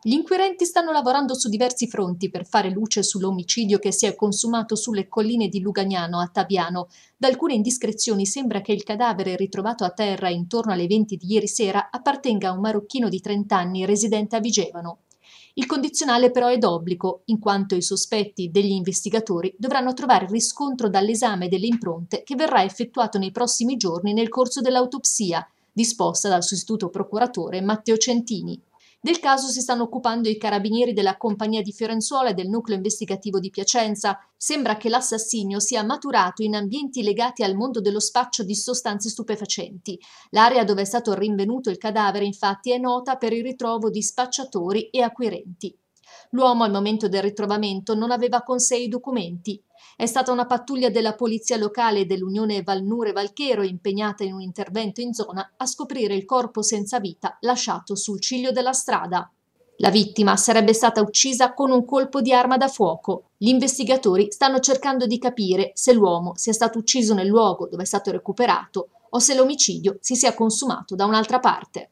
Gli inquirenti stanno lavorando su diversi fronti per fare luce sull'omicidio che si è consumato sulle colline di Lugagnano a Taviano. Da alcune indiscrezioni sembra che il cadavere ritrovato a terra intorno alle 20 di ieri sera appartenga a un marocchino di 30 anni residente a Vigevano. Il condizionale però è d'obbligo, in quanto i sospetti degli investigatori dovranno trovare riscontro dall'esame delle impronte che verrà effettuato nei prossimi giorni nel corso dell'autopsia, disposta dal sostituto procuratore Matteo Centini. Del caso si stanno occupando i carabinieri della compagnia di Fiorenzuola e del nucleo investigativo di Piacenza. Sembra che l'assassinio sia maturato in ambienti legati al mondo dello spaccio di sostanze stupefacenti. L'area dove è stato rinvenuto il cadavere infatti è nota per il ritrovo di spacciatori e acquirenti. L'uomo al momento del ritrovamento non aveva con sé i documenti. È stata una pattuglia della polizia locale dell'Unione Valnure Valchero impegnata in un intervento in zona a scoprire il corpo senza vita lasciato sul ciglio della strada. La vittima sarebbe stata uccisa con un colpo di arma da fuoco. Gli investigatori stanno cercando di capire se l'uomo sia stato ucciso nel luogo dove è stato recuperato o se l'omicidio si sia consumato da un'altra parte.